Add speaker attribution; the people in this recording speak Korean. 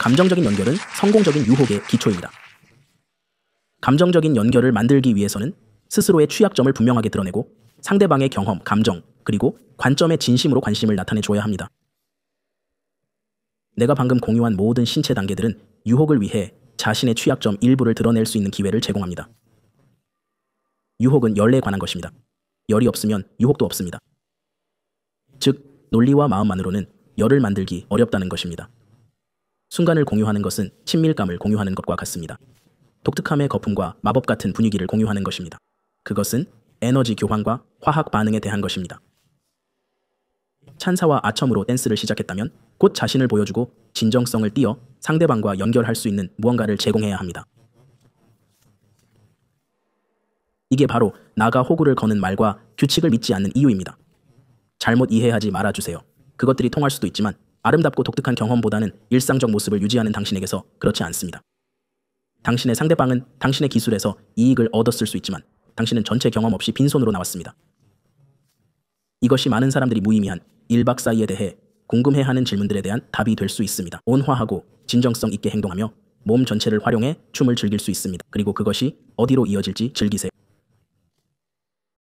Speaker 1: 감정적인 연결은 성공적인 유혹의 기초입니다. 감정적인 연결을 만들기 위해서는 스스로의 취약점을 분명하게 드러내고 상대방의 경험, 감정, 그리고 관점의 진심으로 관심을 나타내 줘야 합니다. 내가 방금 공유한 모든 신체 단계들은 유혹을 위해 자신의 취약점 일부를 드러낼 수 있는 기회를 제공합니다. 유혹은 열에 관한 것입니다. 열이 없으면 유혹도 없습니다. 즉, 논리와 마음만으로는 열을 만들기 어렵다는 것입니다. 순간을 공유하는 것은 친밀감을 공유하는 것과 같습니다. 독특함의 거품과 마법 같은 분위기를 공유하는 것입니다. 그것은 에너지 교환과 화학 반응에 대한 것입니다. 찬사와 아첨으로 댄스를 시작했다면 곧 자신을 보여주고 진정성을 띄어 상대방과 연결할 수 있는 무언가를 제공해야 합니다. 이게 바로 나가 호구를 거는 말과 규칙을 믿지 않는 이유입니다. 잘못 이해하지 말아주세요. 그것들이 통할 수도 있지만 아름답고 독특한 경험보다는 일상적 모습을 유지하는 당신에게서 그렇지 않습니다. 당신의 상대방은 당신의 기술에서 이익을 얻었을 수 있지만 당신은 전체 경험 없이 빈손으로 나왔습니다. 이것이 많은 사람들이 무의미한 일박 사이에 대해 궁금해하는 질문들에 대한 답이 될 수 있습니다. 온화하고 진정성 있게 행동하며 몸 전체를 활용해 춤을 즐길 수 있습니다. 그리고 그것이 어디로 이어질지 즐기세요.